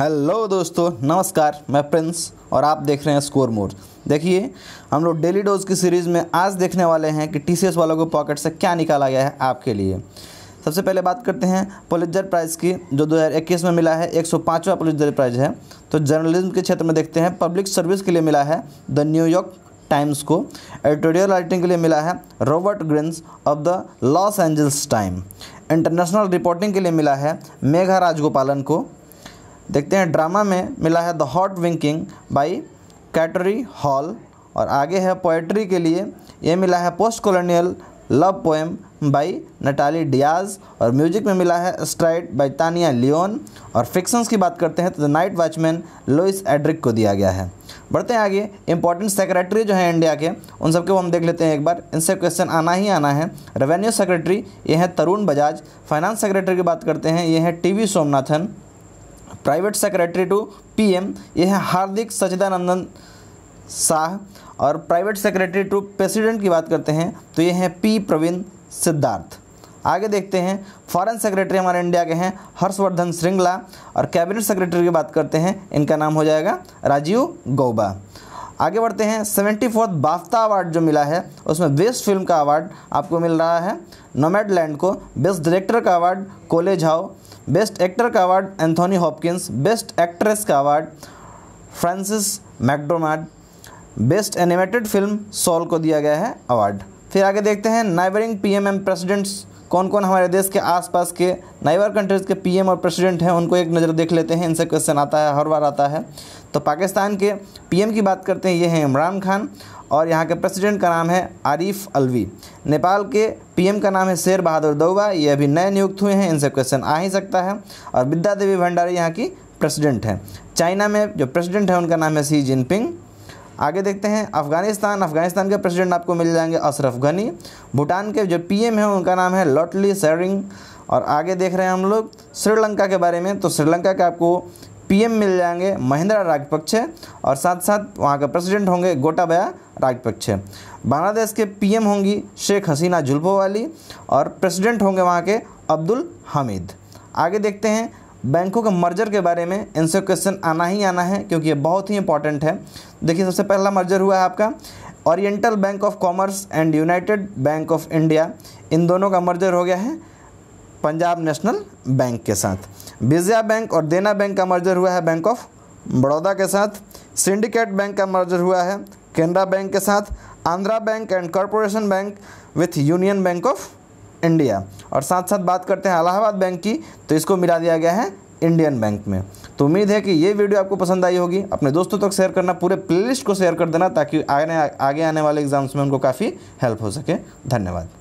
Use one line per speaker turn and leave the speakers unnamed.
hello दोस्तों नमस्कार मैं प्रिंस और आप देख रहे हैं स्कोर मोड देखिए हम लोग डेली डोज की सीरीज़ में आज देखने वाले हैं कि टी वालों को पॉकेट से क्या निकाला गया है आपके लिए सबसे पहले बात करते हैं पुलिजर प्राइज़ की जो 2021 में मिला है एक पाँचवा पोलिजर प्राइज़ है तो जर्नलिज्म के क्षेत्र में देखते हैं पब्लिक सर्विस के लिए मिला है द न्यूयॉर्क टाइम्स को एडिटोरियल राइटिंग के लिए मिला है Robert Greene's of the Los Angeles time international reporting के लिए मिला है मेघा राजगोपालन को देखते हैं ड्रामा में मिला है the Hot Wing King by Katori Hall और आगे है पोएट्री के लिए ये मिला है Postcolonial Love Poem by Natalie Diaz और म्यूजिक में मिला है स्ट्राइट बाई तानिया लियोन और फिक्शंस की बात करते हैं तो the Night Watchman Louise Erdrich को दिया गया है बढ़ते हैं आगे इंपॉर्टेंट सेक्रेटरी जो है इंडिया के उन सबके हम देख लेते हैं एक बार इनसे क्वेश्चन आना ही आना है रेवेन्यू सेक्रेटरी ये हैं तरुण बजाज फाइनेंस सेक्रेटरी की बात करते हैं ये हैं T V Somanathan private secretary to PM ये हैं हार्दिक सचिदानंदन शाह और प्राइवेट सेक्रेटरी टू प्रेसिडेंट की बात करते हैं तो ये हैं पी प्रवीण सिद्धार्थ आगे देखते हैं फॉरेन सेक्रेटरी हमारे इंडिया के हैं हर्षवर्धन श्रृंगला और कैबिनेट सेक्रेटरी की बात करते हैं इनका नाम हो जाएगा राजीव गौबा आगे बढ़ते हैं सेवेंटी फोर्थ बाफ्ता अवार्ड जो मिला है उसमें बेस्ट फिल्म का अवार्ड आपको मिल रहा है नोमेड लैंड को बेस्ट डायरेक्टर का अवार्ड कोलेज हाउ बेस्ट एक्टर का award Anthony Hopkins best actress का award Frances McDormand best animated film Soul को दिया गया है अवार्ड फिर आगे देखते हैं नाइबरिंग पीएमएम प्रेसिडेंट्स कौन कौन हमारे देश के आसपास के नाइबर कंट्रीज़ के पीएम और प्रेसिडेंट हैं उनको एक नज़र देख लेते हैं इनसे क्वेश्चन आता है हर बार आता है तो पाकिस्तान के पीएम की बात करते हैं ये हैं इमरान खान और यहाँ के प्रेसिडेंट का नाम है आरिफ अलवी नेपाल के पीएम का नाम है शेर बहादुर दौबा ये अभी नए नियुक्त हुए हैं इनसे क्वेश्चन आ ही सकता है और विद्या देवी भंडारी यहाँ की प्रेसिडेंट हैं चाइना में जो प्रेसिडेंट है उनका नाम है सी जिनपिंग आगे देखते हैं अफगानिस्तान अफगानिस्तान के प्रेसिडेंट आपको मिल जाएंगे अशरफ गनी भूटान के जो पीएम हैं उनका नाम है लॉटली सैरिंग और आगे देख रहे हैं हम लोग श्रीलंका के बारे में तो श्रीलंका के आपको पीएम मिल जाएंगे महिंद्रा राजपक्षे और साथ साथ वहाँ के प्रेसिडेंट होंगे गोटाबाया राजपक्षे बांग्लादेश के पी होंगी शेख हसीना जुल्फोवाली और प्रेसिडेंट होंगे वहाँ के अब्दुल हामिद आगे देखते हैं बैंकों के मर्जर के बारे में इनसे क्वेश्चन आना ही आना है क्योंकि ये बहुत ही इंपॉर्टेंट है देखिए सबसे पहला मर्जर हुआ है आपका Oriental Bank of Commerce and United Bank of India इन दोनों का मर्जर हो गया है पंजाब नेशनल बैंक के साथ विजया बैंक और देना बैंक का मर्जर हुआ है बैंक ऑफ बड़ौदा के साथ सिंडिकेट बैंक का मर्जर हुआ है केनरा बैंक के साथ Andhra Bank and Corporation Bank with Union Bank of India और साथ साथ बात करते हैं अलाहाबाद बैंक की तो इसको मिला दिया गया है इंडियन बैंक में तो उम्मीद है कि ये वीडियो आपको पसंद आई होगी अपने दोस्तों तक शेयर करना पूरे प्लेलिस्ट को शेयर कर देना ताकि आगे आने वाले एग्जाम्स में उनको काफ़ी हेल्प हो सके धन्यवाद